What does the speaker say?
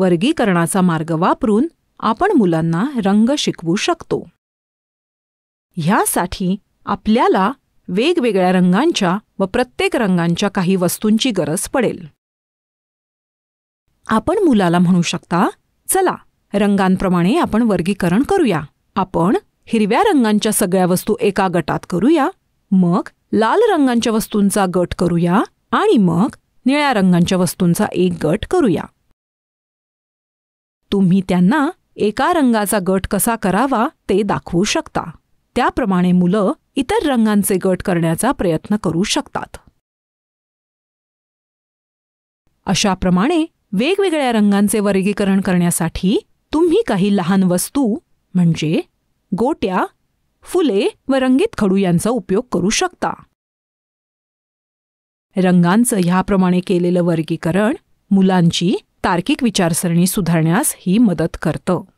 वर्गीकरणाचा मार्ग वापरून आपण मुलांना रंग शिकवू शकतो ह्यासाठी आपल्याला वेगवेगळ्या रंगांच्या व प्रत्येक रंगांच्या काही वस्तूंची गरज पडेल आपण मुलाला म्हणू शकता चला रंगांप्रमाणे आपण वर्गीकरण करूया आपण हिरव्या रंगांच्या सगळ्या वस्तू एका गटात करूया मग लाल रंगांच्या वस्तूंचा गट करूया आणि मग निळ्या रंगांच्या वस्तूंचा एक गट करूया तुम्ही त्यांना एका रंगाचा गट कसा करावा ते दाखवू शकता त्याप्रमाणे मुलं इतर रंगांचे गट करण्याचा प्रयत्न करू शकतात अशाप्रमाणे वेगवेगळ्या रंगांचे वर्गीकरण करण्यासाठी तुम्ही काही लहान वस्तू म्हणजे गोट्या फुले व रंगीत खडू यांचा उपयोग करू शकता रंगांचं ह्याप्रमाणे केलेलं वर्गीकरण मुलांची तार्किक विचारसरणी सुधारण्यास ही मदत करतं